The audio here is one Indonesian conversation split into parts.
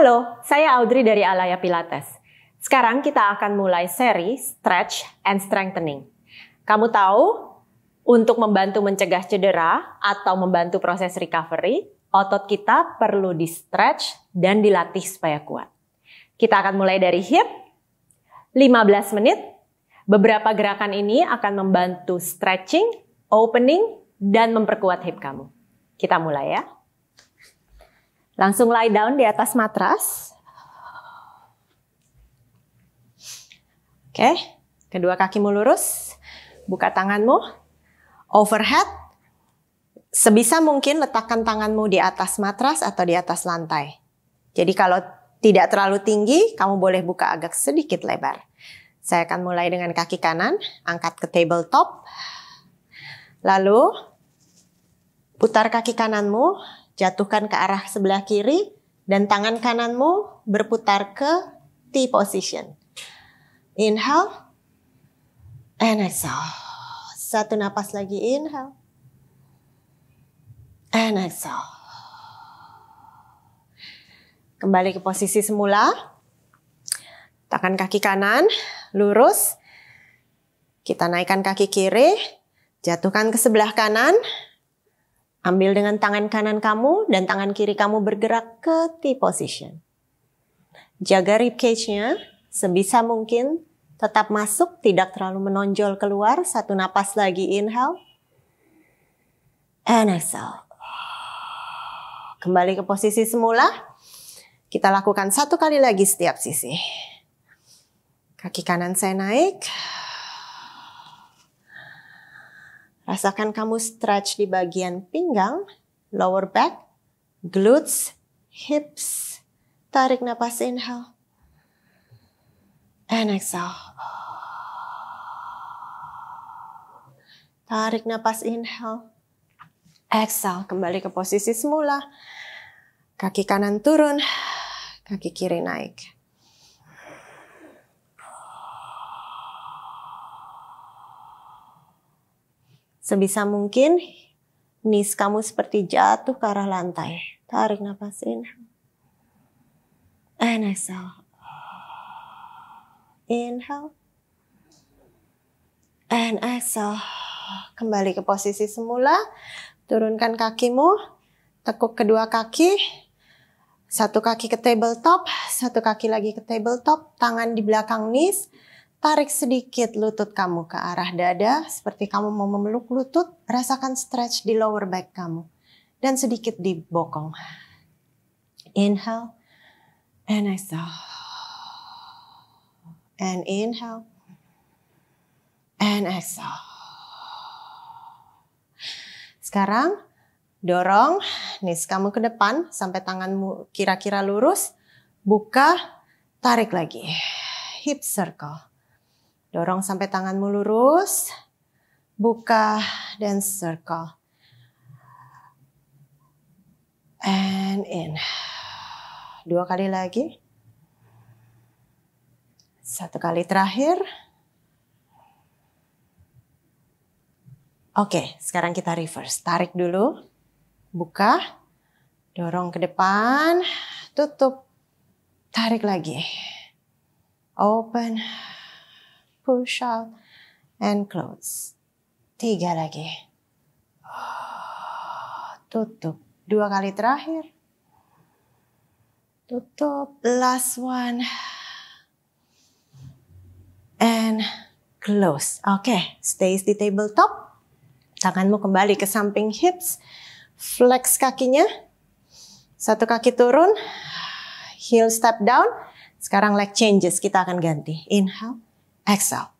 Halo, saya Audrey dari Alaya Pilates. Sekarang kita akan mulai seri Stretch and Strengthening. Kamu tahu, untuk membantu mencegah cedera atau membantu proses recovery, otot kita perlu di-stretch dan dilatih supaya kuat. Kita akan mulai dari hip, 15 menit. Beberapa gerakan ini akan membantu stretching, opening, dan memperkuat hip kamu. Kita mulai ya. Langsung lie down di atas matras. Oke, kedua kakimu lurus. Buka tanganmu. Overhead. Sebisa mungkin letakkan tanganmu di atas matras atau di atas lantai. Jadi kalau tidak terlalu tinggi, kamu boleh buka agak sedikit lebar. Saya akan mulai dengan kaki kanan, angkat ke tabletop. Lalu putar kaki kananmu jatuhkan ke arah sebelah kiri, dan tangan kananmu berputar ke T position. Inhale, and exhale. Satu napas lagi, inhale, and exhale. Kembali ke posisi semula. Tangan kaki kanan, lurus. Kita naikkan kaki kiri, jatuhkan ke sebelah kanan, Ambil dengan tangan kanan kamu dan tangan kiri kamu bergerak ke T position. Jaga rib cage-nya sebisa mungkin, tetap masuk, tidak terlalu menonjol keluar. Satu napas lagi, inhale. And exhale. Kembali ke posisi semula. Kita lakukan satu kali lagi setiap sisi. Kaki kanan saya naik, Rasakan kamu stretch di bagian pinggang, lower back, glutes, hips. Tarik napas inhale. And exhale. Tarik napas inhale. Exhale, kembali ke posisi semula. Kaki kanan turun, kaki kiri naik. Sebisa mungkin nis kamu seperti jatuh ke arah lantai. Tarik nafas in. And exhale. Inhale. And exhale. Kembali ke posisi semula. Turunkan kakimu. Tekuk kedua kaki. Satu kaki ke tabletop. Satu kaki lagi ke tabletop. Tangan di belakang nis Tarik sedikit lutut kamu ke arah dada, seperti kamu mau memeluk lutut, rasakan stretch di lower back kamu. Dan sedikit di bokong. Inhale, and exhale. And inhale, and exhale. Sekarang, dorong nis kamu ke depan sampai tanganmu kira-kira lurus. Buka, tarik lagi. Hip circle Dorong sampai tanganmu lurus. Buka dan circle. And in. Dua kali lagi. Satu kali terakhir. Oke, sekarang kita reverse. Tarik dulu. Buka. Dorong ke depan. Tutup. Tarik lagi. Open push out and close. Tiga lagi. Ah, tutup. Dua kali terakhir. Tutup. Last one. And close. Oke, okay. stay di tabletop. Tanganmu kembali ke samping hips. Flex kakinya. Satu kaki turun. Heel step down. Sekarang leg changes. Kita akan ganti. Inhale. Exhale.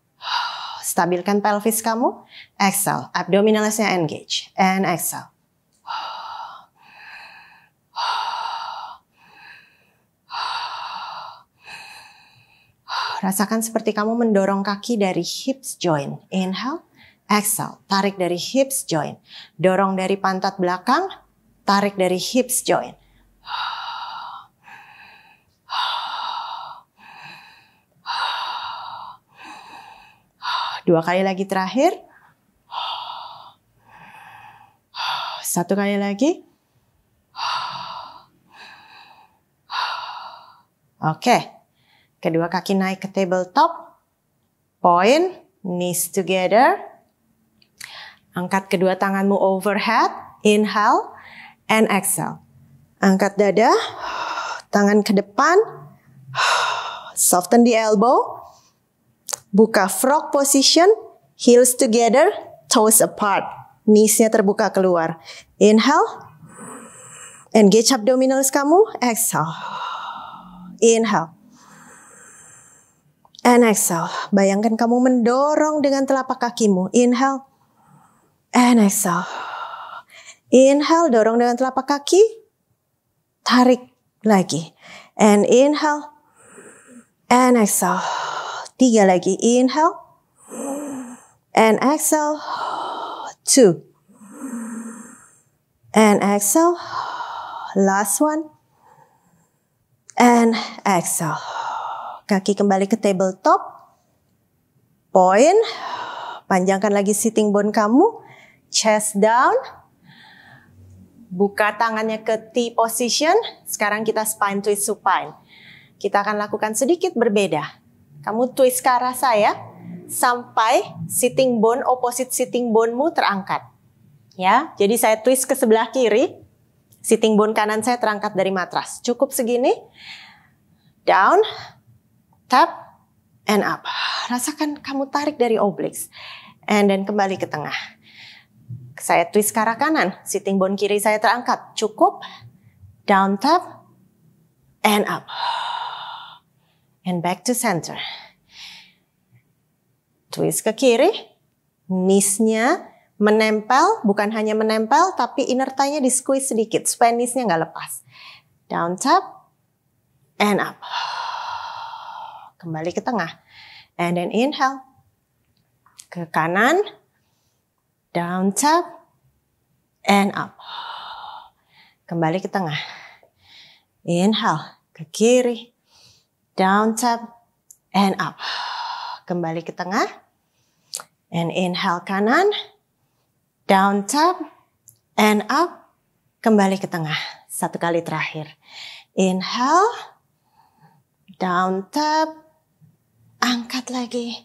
Stabilkan pelvis kamu. Exhale. Abdominalisnya engage. And exhale. Rasakan seperti kamu mendorong kaki dari hips joint. Inhale. Exhale, tarik dari hips joint. Dorong dari pantat belakang, tarik dari hips joint. Dua kali lagi terakhir. Satu kali lagi. Oke. Kedua kaki naik ke tabletop. Point, knees together. Angkat kedua tanganmu overhead. Inhale and exhale. Angkat dada, tangan ke depan. Soften the elbow. Buka frog position, heels together, toes apart. Knees-nya terbuka keluar. Inhale. Engage abdominals kamu. Exhale. Inhale. And exhale. Bayangkan kamu mendorong dengan telapak kakimu. Inhale. And exhale. Inhale, dorong dengan telapak kaki. Tarik lagi. And inhale. And exhale. Tiga lagi. Inhale. And exhale. Two. And exhale. Last one. And exhale. Kaki kembali ke tabletop. Point. Panjangkan lagi sitting bone kamu. Chest down. Buka tangannya ke T position. Sekarang kita spine twist supine. Kita akan lakukan sedikit berbeda kamu twist ke arah saya sampai sitting bone opposite sitting bonemu terangkat. Ya, jadi saya twist ke sebelah kiri, sitting bone kanan saya terangkat dari matras. Cukup segini. Down, tap, and up. Rasakan kamu tarik dari obliques. And then kembali ke tengah. Saya twist ke arah kanan, sitting bone kiri saya terangkat. Cukup. Down, tap, and up and back to center. Twist ke kiri, knees-nya menempel, bukan hanya menempel, tapi inner thigh di squeeze sedikit, supaya knees-nya nggak lepas. Down tap, and up. Kembali ke tengah. And then inhale. Ke kanan, down tap, and up. Kembali ke tengah. Inhale, ke kiri, down tap, and up. Kembali ke tengah. And inhale kanan, down tap, and up. Kembali ke tengah. Satu kali terakhir. Inhale, down tap, angkat lagi.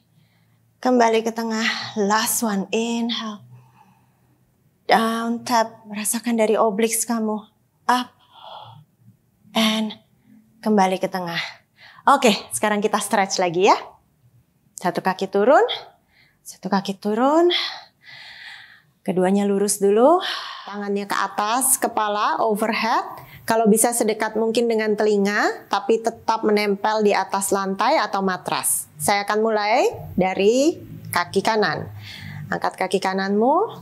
Kembali ke tengah. Last one, inhale. Down tap, rasakan dari obliques kamu. Up and kembali ke tengah. Oke, sekarang kita stretch lagi ya. Satu kaki turun, satu kaki turun. Keduanya lurus dulu, tangannya ke atas, kepala overhead. Kalau bisa sedekat mungkin dengan telinga, tapi tetap menempel di atas lantai atau matras. Saya akan mulai dari kaki kanan. Angkat kaki kananmu,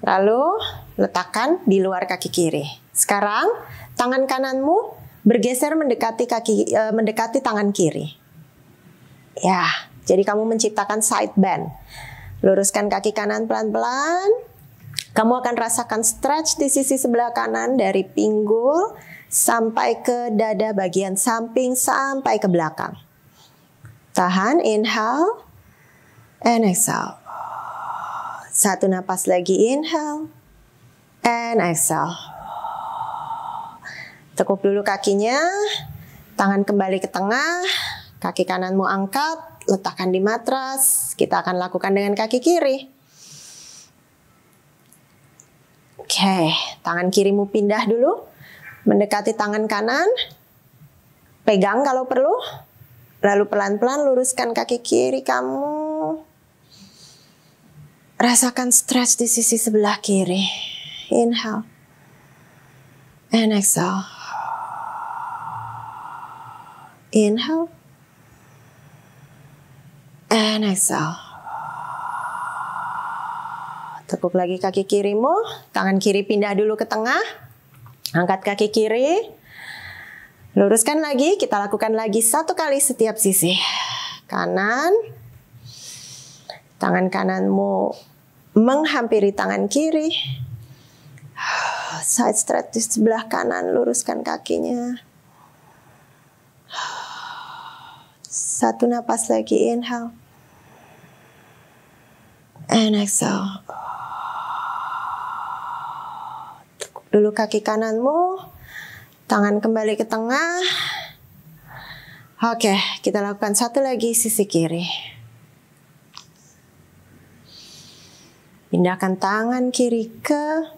lalu letakkan di luar kaki kiri. Sekarang tangan kananmu bergeser mendekati kaki uh, mendekati tangan kiri. Ya, jadi kamu menciptakan side bend. Luruskan kaki kanan pelan-pelan. Kamu akan rasakan stretch di sisi sebelah kanan dari pinggul sampai ke dada bagian samping sampai ke belakang. Tahan, inhale, and exhale. Satu napas lagi, inhale, and exhale. Tekuk dulu kakinya, tangan kembali ke tengah, kaki kananmu angkat, letakkan di matras. Kita akan lakukan dengan kaki kiri. Oke, tangan kirimu pindah dulu, mendekati tangan kanan, pegang kalau perlu, lalu pelan-pelan luruskan kaki kiri kamu. Rasakan stretch di sisi sebelah kiri. Inhale. And exhale. Inhale and exhale. Tepuk lagi kaki kirimu, tangan kiri pindah dulu ke tengah. Angkat kaki kiri. Luruskan lagi, kita lakukan lagi satu kali setiap sisi. Kanan. Tangan kananmu menghampiri tangan kiri. Side stretch di sebelah kanan, luruskan kakinya. Satu napas lagi inhale. And exhale. dulu kaki kananmu. Tangan kembali ke tengah. Oke, kita lakukan satu lagi sisi kiri. Pindahkan tangan kiri ke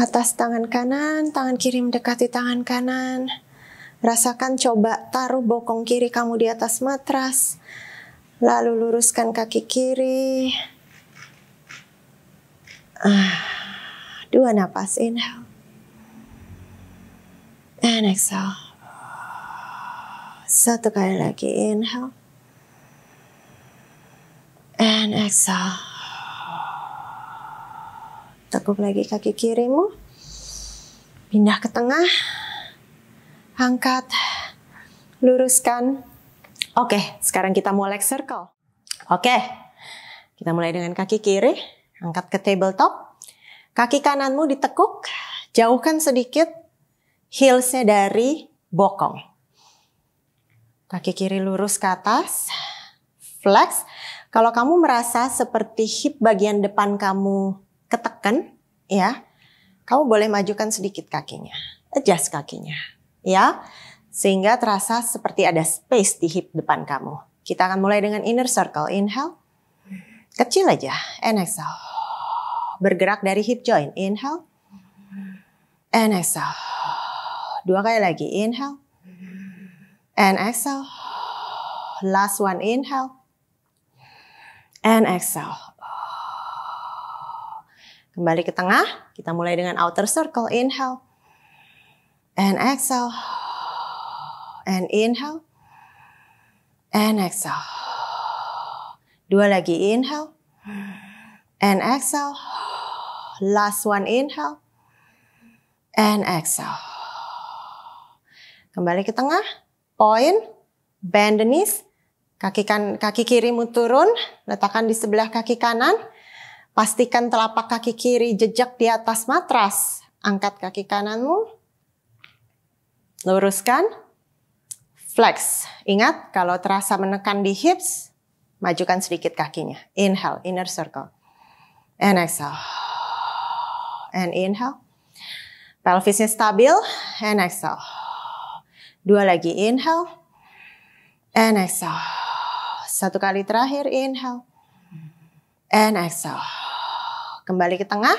atas tangan kanan, tangan kiri mendekati tangan kanan. Rasakan coba taruh bokong kiri kamu di atas matras. Lalu luruskan kaki kiri. Ah, dua napas inhale. And exhale. Satu kali lagi inhale. And exhale. Tekuk lagi kaki kirimu. Pindah ke tengah angkat, luruskan. Oke, sekarang kita mulai leg circle. Oke, kita mulai dengan kaki kiri, angkat ke tabletop. Kaki kananmu ditekuk, jauhkan sedikit heelsnya dari bokong. Kaki kiri lurus ke atas, flex. Kalau kamu merasa seperti hip bagian depan kamu ketekan, ya, kamu boleh majukan sedikit kakinya, adjust kakinya ya. Sehingga terasa seperti ada space di hip depan kamu. Kita akan mulai dengan inner circle. Inhale. Kecil aja. And exhale. Bergerak dari hip joint. Inhale. And exhale. Dua kali lagi. Inhale. And exhale. Last one. Inhale. And exhale. Kembali ke tengah. Kita mulai dengan outer circle. Inhale and exhale. And inhale. And exhale. Dua lagi inhale. And exhale. Last one inhale. And exhale. Kembali ke tengah. Point. Bend the knees. Kaki, kan, kaki kirimu turun, letakkan di sebelah kaki kanan. Pastikan telapak kaki kiri jejak di atas matras. Angkat kaki kananmu, Luruskan, flex. Ingat, kalau terasa menekan di hips, majukan sedikit kakinya. Inhale, inner circle. And exhale. And inhale. Pelvisnya stabil. And exhale. Dua lagi, inhale. And exhale. Satu kali terakhir, inhale. And exhale. Kembali ke tengah.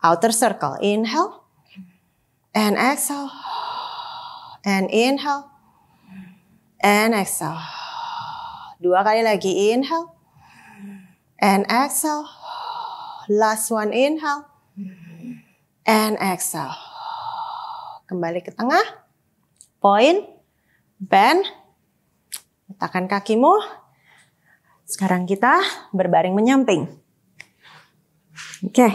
Outer circle. Inhale. And exhale And inhale. And exhale. Dua kali lagi inhale. And exhale. Last one inhale. And exhale. Kembali ke tengah. Point. Bend. Letakkan kakimu. Sekarang kita berbaring menyamping. Oke. Okay.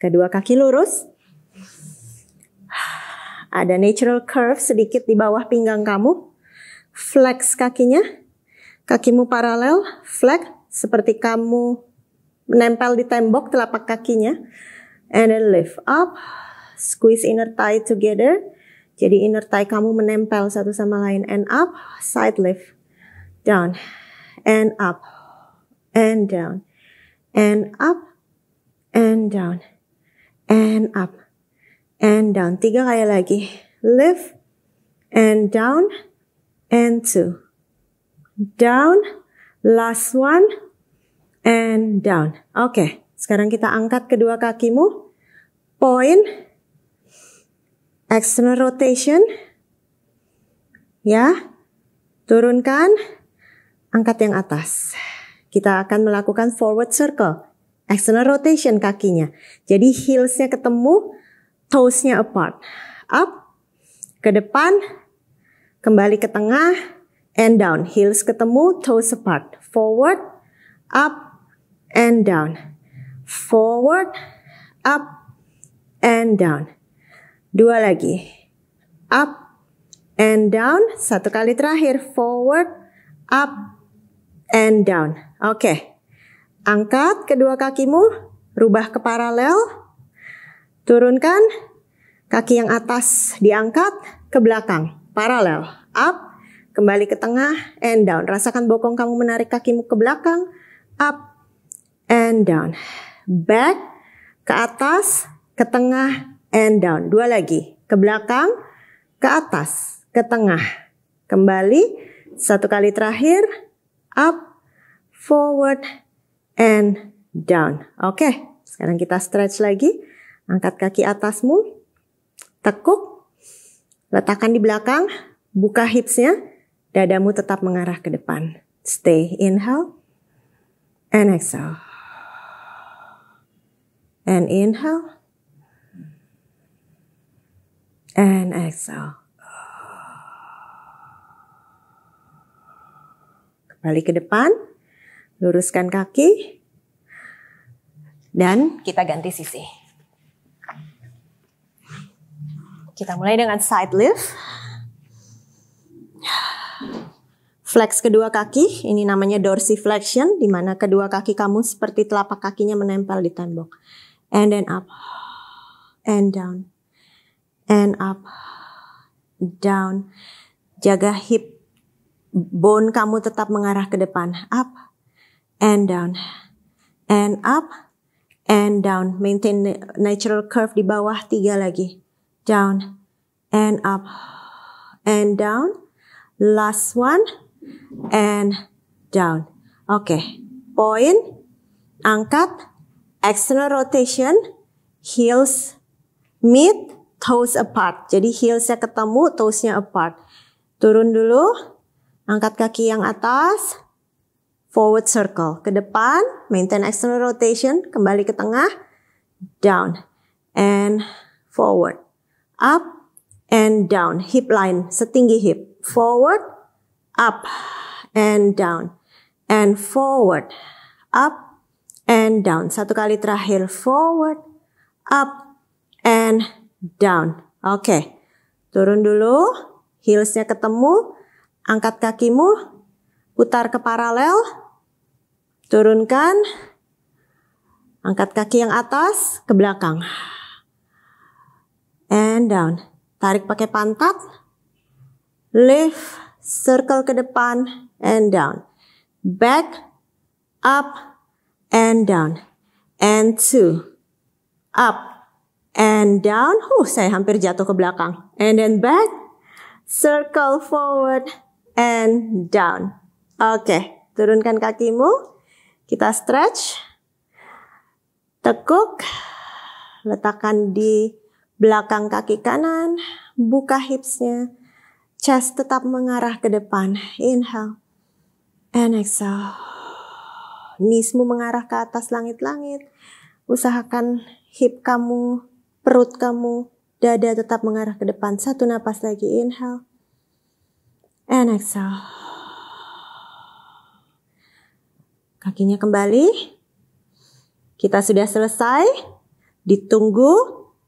Kedua kaki lurus. Ada natural curve sedikit di bawah pinggang kamu. Flex kakinya. Kakimu paralel, flex seperti kamu menempel di tembok telapak kakinya. And then lift up, squeeze inner thigh together. Jadi inner thigh kamu menempel satu sama lain. And up, side lift. Down, and up, and down, and up, and down, and up and down. Tiga kali lagi. Lift and down and two. Down, last one and down. Oke, okay. sekarang kita angkat kedua kakimu. Point, external rotation, ya, turunkan, angkat yang atas. Kita akan melakukan forward circle, external rotation kakinya. Jadi heelsnya ketemu, toesnya apart. Up, ke depan, kembali ke tengah, and down. Heels ketemu, toes apart. Forward, up, and down. Forward, up, and down. Dua lagi. Up, and down. Satu kali terakhir. Forward, up, and down. Oke. Okay. Angkat kedua kakimu, rubah ke paralel Turunkan, kaki yang atas diangkat ke belakang, paralel. Up, kembali ke tengah, and down. Rasakan bokong kamu menarik kakimu ke belakang, up, and down. Back, ke atas, ke tengah, and down. Dua lagi, ke belakang, ke atas, ke tengah. Kembali, satu kali terakhir, up, forward, and down. Oke, okay. sekarang kita stretch lagi. Angkat kaki atasmu, tekuk, letakkan di belakang, buka hipsnya, dadamu tetap mengarah ke depan. Stay inhale and exhale. And inhale and exhale. Kembali ke depan, luruskan kaki, dan kita ganti sisi. Kita mulai dengan side lift. Flex kedua kaki, ini namanya dorsiflexion, di mana kedua kaki kamu seperti telapak kakinya menempel di tembok. And then up, and down, and up, down. Jaga hip, bone kamu tetap mengarah ke depan. Up, and down, and up, and down. Maintain natural curve di bawah, tiga lagi down and up and down. Last one and down. Oke, okay. point angkat, external rotation, heels meet, toes apart. Jadi heelsnya ketemu, toesnya apart. Turun dulu, angkat kaki yang atas, forward circle. Ke depan, maintain external rotation, kembali ke tengah, down and forward up and down, hip line setinggi hip, forward, up and down, and forward, up and down. Satu kali terakhir, forward, up and down. Oke, okay. turun dulu, heelsnya ketemu, angkat kakimu, putar ke paralel, turunkan, angkat kaki yang atas ke belakang and down. Tarik pakai pantat, lift, circle ke depan, and down. Back, up, and down. And two, up, and down. Huh, saya hampir jatuh ke belakang. And then back, circle forward, and down. Oke, okay, turunkan kakimu. Kita stretch. Tekuk. Letakkan di belakang kaki kanan, buka hipsnya, chest tetap mengarah ke depan. Inhale, and exhale. Nismu mengarah ke atas langit-langit. Usahakan hip kamu, perut kamu, dada tetap mengarah ke depan. Satu napas lagi, inhale, and exhale. Kakinya kembali. Kita sudah selesai. Ditunggu